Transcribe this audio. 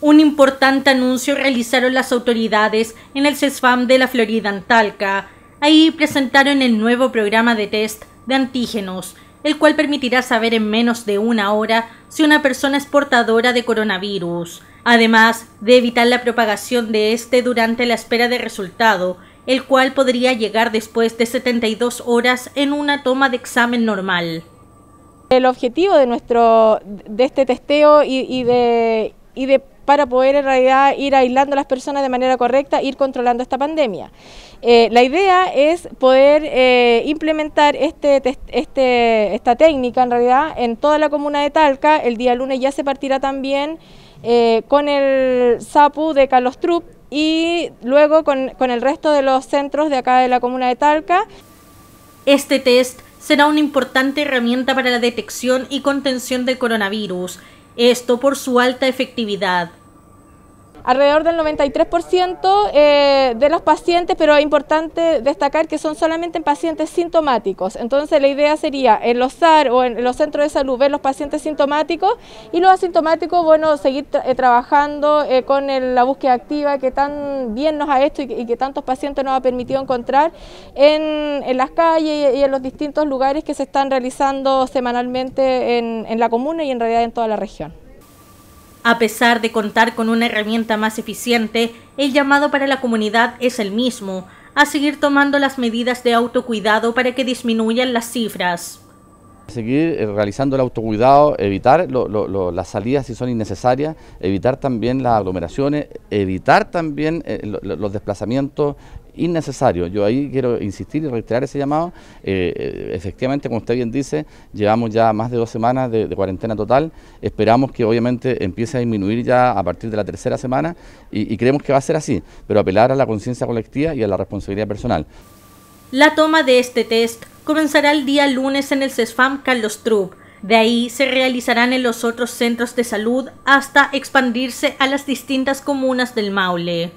Un importante anuncio realizaron las autoridades en el CESFAM de la Florida Antalca. Ahí presentaron el nuevo programa de test de antígenos, el cual permitirá saber en menos de una hora si una persona es portadora de coronavirus, además de evitar la propagación de este durante la espera de resultado, el cual podría llegar después de 72 horas en una toma de examen normal. El objetivo de, nuestro, de este testeo de, y de para poder en realidad ir aislando a las personas de manera correcta, ir controlando esta pandemia. Eh, la idea es poder eh, implementar este, este, esta técnica en realidad en toda la comuna de Talca. El día lunes ya se partirá también eh, con el SAPU de Carlos Trupp y luego con, con el resto de los centros de acá de la comuna de Talca. Este test será una importante herramienta para la detección y contención del coronavirus, esto por su alta efectividad alrededor del 93% eh, de los pacientes, pero es importante destacar que son solamente en pacientes sintomáticos. Entonces la idea sería en los SAR o en los centros de salud ver los pacientes sintomáticos y los asintomáticos, bueno, seguir eh, trabajando eh, con la búsqueda activa que tan bien nos ha hecho y que, tantos pacientes nos ha permitido encontrar en, las calles y en los distintos lugares que se están realizando semanalmente en la comuna y en realidad en toda la región. A pesar de contar con una herramienta más eficiente, el llamado para la comunidad es el mismo, a seguir tomando las medidas de autocuidado para que disminuyan las cifras. Seguir eh, realizando el autocuidado, evitar las salidas si son innecesarias, evitar también las aglomeraciones, evitar también eh, los desplazamientos innecesarios. Yo ahí quiero insistir y reiterar ese llamado. Eh, efectivamente, como usted bien dice, llevamos ya más de dos semanas de, cuarentena total. Esperamos que obviamente empiece a disminuir ya a partir de la tercera semana y, y creemos que va a ser así, pero apelar a la conciencia colectiva y a la responsabilidad personal. La toma de este test comenzará el día lunes en el CESFAM Carlos De ahí se realizarán en los otros centros de salud hasta expandirse a las distintas comunas del Maule.